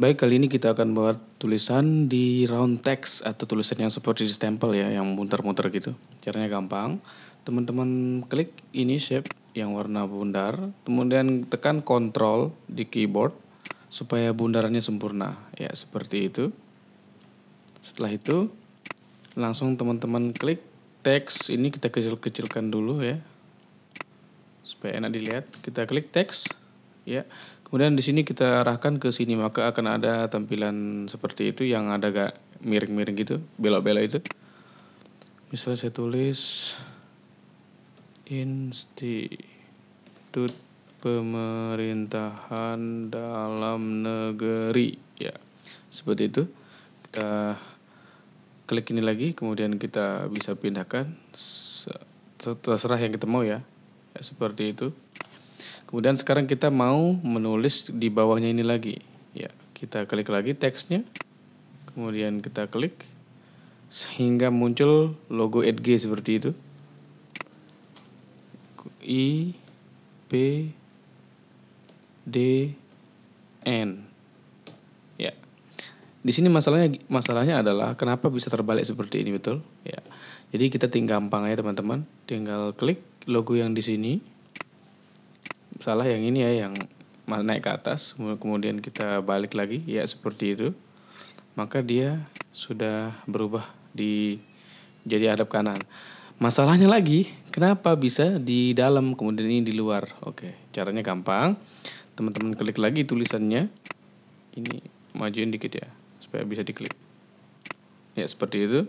Baik, kali ini kita akan buat tulisan di round text atau tulisan yang seperti di stempel ya, yang muter-muter gitu. Caranya gampang. Teman-teman klik ini shape yang warna bundar, kemudian tekan control di keyboard supaya bundarannya sempurna. Ya, seperti itu. Setelah itu, langsung teman-teman klik teks ini kita kecil-kecilkan dulu ya. Supaya enak dilihat, kita klik teks Ya. Kemudian di sini kita arahkan ke sini maka akan ada tampilan seperti itu yang ada gak miring-miring gitu, belok-belok itu. Misal saya tulis Institut Pemerintahan Dalam Negeri ya. Seperti itu. Kita klik ini lagi kemudian kita bisa pindahkan terserah yang kita mau ya. ya seperti itu. Kemudian sekarang kita mau menulis di bawahnya ini lagi. Ya, kita klik lagi teksnya. Kemudian kita klik sehingga muncul logo EDG seperti itu. I P D N. Ya. Di sini masalahnya masalahnya adalah kenapa bisa terbalik seperti ini betul? Ya. Jadi kita tinggal gampang ya teman-teman, tinggal klik logo yang di sini salah yang ini ya yang naik ke atas kemudian kita balik lagi ya seperti itu maka dia sudah berubah di jadi hadap kanan masalahnya lagi kenapa bisa di dalam kemudian ini di luar oke caranya gampang teman-teman klik lagi tulisannya ini majuin dikit ya supaya bisa diklik ya seperti itu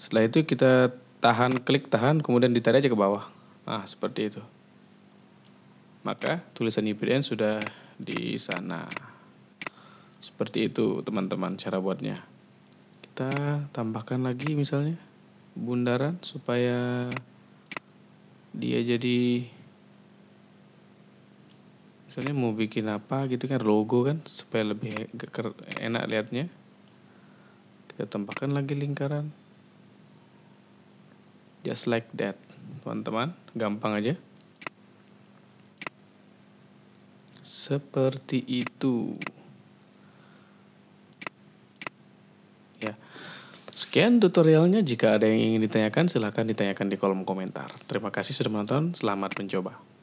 setelah itu kita tahan klik tahan kemudian ditarik aja ke bawah nah seperti itu maka tulisan IPDN sudah di sana. Seperti itu teman-teman cara buatnya. Kita tambahkan lagi misalnya bundaran supaya dia jadi misalnya mau bikin apa gitu kan logo kan supaya lebih enak lihatnya kita tambahkan lagi lingkaran just like that teman-teman gampang aja seperti itu. Ya. Sekian tutorialnya. Jika ada yang ingin ditanyakan, silahkan ditanyakan di kolom komentar. Terima kasih sudah menonton. Selamat mencoba.